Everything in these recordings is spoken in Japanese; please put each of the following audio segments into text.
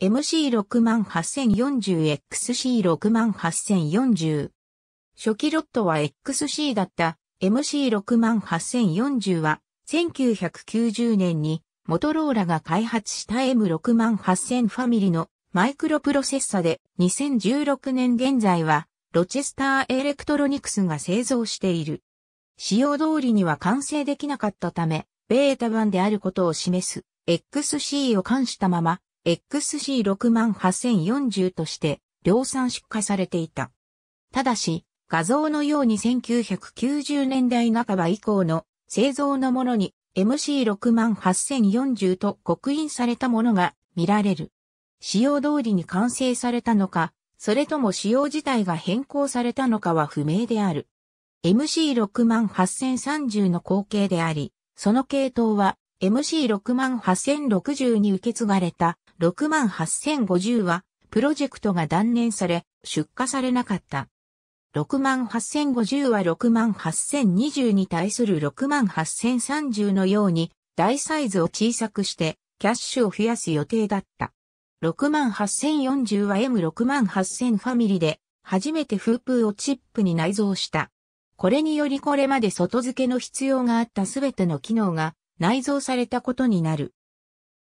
MC68040XC68040。初期ロットは XC だった MC68040 は1990年にモトローラが開発した M68000 ファミリのマイクロプロセッサで2016年現在はロチェスターエレクトロニクスが製造している。使用通りには完成できなかったため、ベータ版であることを示す XC を冠したまま XC68040 として量産出荷されていた。ただし、画像のように1990年代半ば以降の製造のものに MC68040 と刻印されたものが見られる。使用通りに完成されたのか、それとも使用自体が変更されたのかは不明である。MC68030 の後継であり、その系統は MC68060 に受け継がれた68050は、プロジェクトが断念され、出荷されなかった。68050は68020に対する68030のように、大サイズを小さくして、キャッシュを増やす予定だった。68040は M68000 ファミリで、初めてフープーをチップに内蔵した。これによりこれまで外付けの必要があったすべての機能が内蔵されたことになる。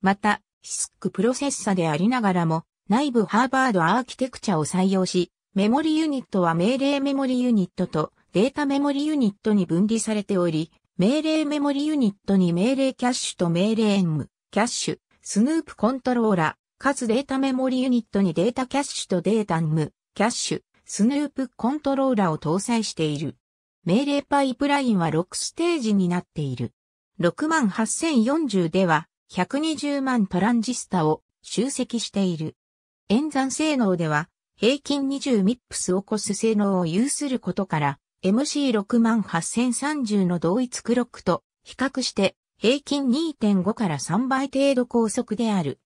また、シスックプロセッサでありながらも、内部ハーバードアーキテクチャを採用し、メモリユニットは命令メモリユニットとデータメモリユニットに分離されており、命令メモリユニットに命令キャッシュと命令 M、キャッシュ、スヌープコントローラ、かつデータメモリユニットにデータキャッシュとデータ M、キャッシュ、スヌープコントローラを搭載している。命令パイプラインは6ステージになっている。68040では、120万トランジスタを集積している。演算性能では平均20ミップスを超す性能を有することから MC68030 の同一クロックと比較して平均2.5から3倍程度高速である。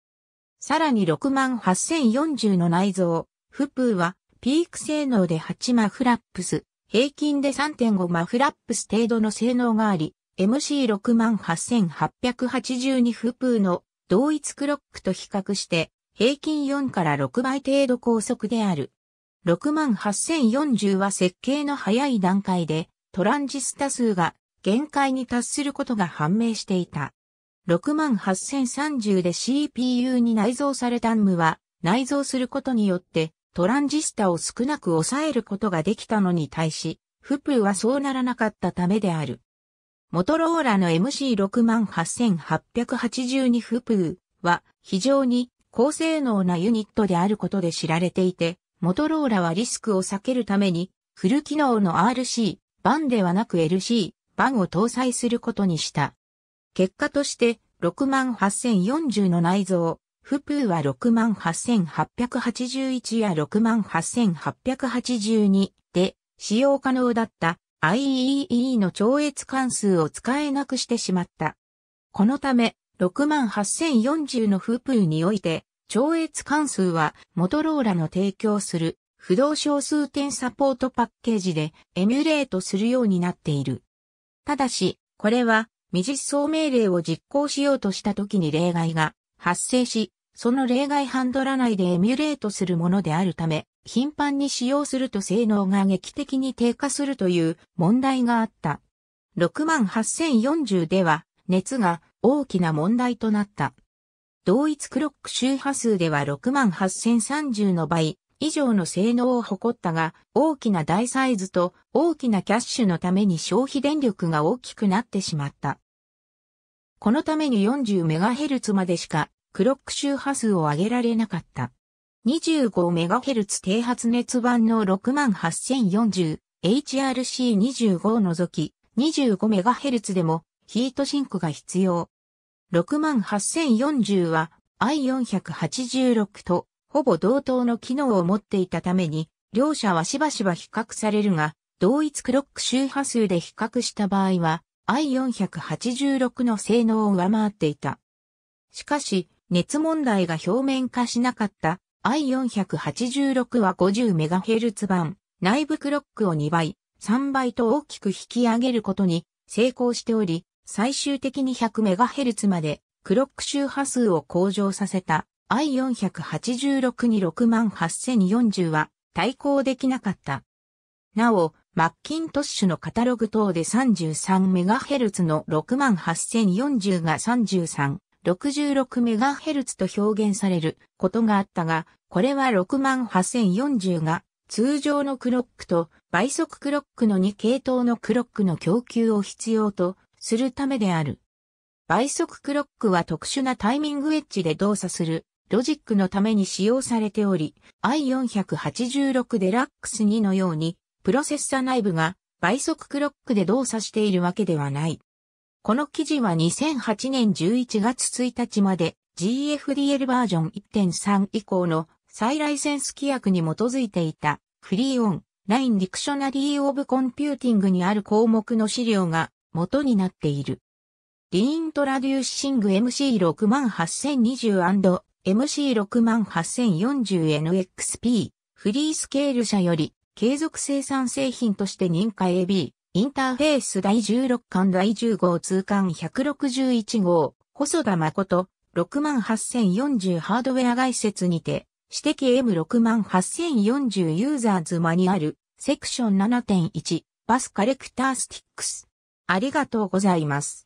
さらに68040の内蔵、フプーはピーク性能で8マフラップス、平均で3.5マフラップス程度の性能があり、MC68882 フプーの同一クロックと比較して平均4から6倍程度高速である。68040は設計の早い段階でトランジスタ数が限界に達することが判明していた。68030で CPU に内蔵された a r は内蔵することによってトランジスタを少なく抑えることができたのに対し、フプーはそうならなかったためである。モトローラの MC68882 フプーは非常に高性能なユニットであることで知られていて、モトローラはリスクを避けるためにフル機能の RC 版ではなく LC 版を搭載することにした。結果として68040の内蔵、フプーは68881や68882で使用可能だった IEEE の超越関数を使えなくしてしまった。このため、68040のフープーにおいて、超越関数は、モトローラの提供する、不動小数点サポートパッケージで、エミュレートするようになっている。ただし、これは、未実装命令を実行しようとした時に例外が発生し、その例外ハンドラ内でエミュレートするものであるため、頻繁に使用すると性能が劇的に低下するという問題があった。68040では熱が大きな問題となった。同一クロック周波数では68030の倍以上の性能を誇ったが、大きな大サイズと大きなキャッシュのために消費電力が大きくなってしまった。このために 40MHz までしかクロック周波数を上げられなかった。25MHz 低発熱版の 68040HRC25 を除き 25MHz でもヒートシンクが必要。68040は i486 とほぼ同等の機能を持っていたために両者はしばしば比較されるが同一クロック周波数で比較した場合は i486 の性能を上回っていた。しかし、熱問題が表面化しなかった i486 は 50MHz 版、内部クロックを2倍、3倍と大きく引き上げることに成功しており、最終的に 100MHz までクロック周波数を向上させた i486 に68040は対抗できなかった。なお、マッキントッシュのカタログ等で 33MHz の68040が33 66MHz と表現されることがあったが、これは68040が通常のクロックと倍速クロックの2系統のクロックの供給を必要とするためである。倍速クロックは特殊なタイミングエッジで動作するロジックのために使用されており、i486 デラックス2のように、プロセッサ内部が倍速クロックで動作しているわけではない。この記事は2008年11月1日まで GFDL バージョン1.3以降の再ライセンス規約に基づいていたフリーオンラインディクショナリーオブコンピューティングにある項目の資料が元になっている。リーントラデューシング MC68020& MC68040NXP フリースケール社より継続生産製品として認可 AB インターフェース第16巻第10号通巻161号、細田誠、68040ハードウェア外説にて、指摘 M68040 ユーザーズマニュアル、セクション7.1、バスカレクタースティックス。ありがとうございます。